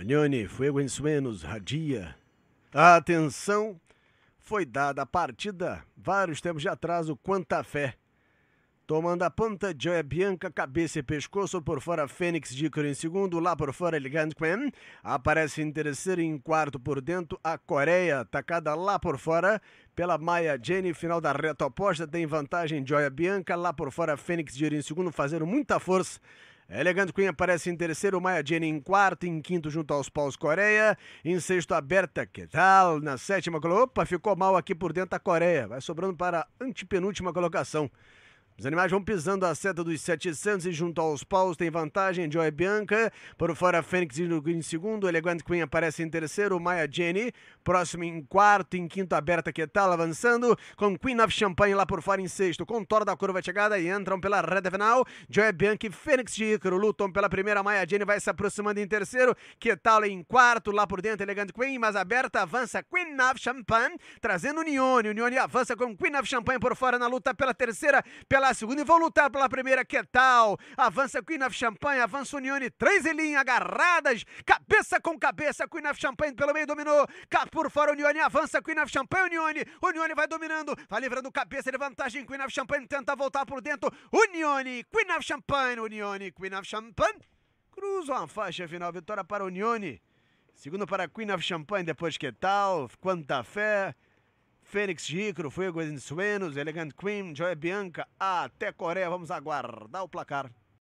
Magnani, Fuego em Suenos, Radia. A atenção foi dada à partida vários tempos de atraso, quanta fé. Tomando a ponta, Joia Bianca, cabeça e pescoço, por fora Fênix Dícaro em segundo, lá por fora Elegant Quen, aparece em terceiro e em quarto por dentro, a Coreia, atacada lá por fora pela Maya Jenny, final da reta oposta, tem vantagem Joia Bianca, lá por fora Fênix Dícaro em segundo, fazendo muita força Elegant Queen aparece em terceiro, Maya Jenny em quarto, em quinto junto aos paus Coreia, em sexto Aberta Ketal, na sétima, opa, ficou mal aqui por dentro a Coreia, vai sobrando para a antepenúltima colocação. Os animais vão pisando a seta dos 700 e junto aos paus tem vantagem Joy Bianca. Por fora, Fênix Inugu em segundo, elegante Queen aparece em terceiro, Maya Jenny próximo em quarto, em quinto, Aberta Quetal avançando, com Queen of Champagne lá por fora em sexto, contorno da curva de chegada e entram pela reta final, Joy Bianca e Fênix de Ícaro lutam pela primeira, Maya Jenny vai se aproximando em terceiro, Quetal em quarto, lá por dentro, elegante Queen, mas Aberta avança Queen of Champagne, trazendo O Nione avança com Queen of Champagne por fora na luta pela terceira, pela a segunda e vão lutar pela primeira. Que tal? Avança Queen of Champagne, avança Unione, três em linha, agarradas, cabeça com cabeça. Queen of Champagne pelo meio dominou, cá por fora Unione, avança Queen of Champagne, Unione, Unione vai dominando, vai livrando cabeça de vantagem. Queen of Champagne tenta voltar por dentro, Unione, Queen of Champagne, Unione, Queen of Champagne. Cruzam a faixa final, vitória para Unione. Segundo para Queen of Champagne, depois que tal? Quanta fé. Fênix Gicro, Fuego Suenos, Elegant Queen, Joy Bianca, até Coreia. Vamos aguardar o placar.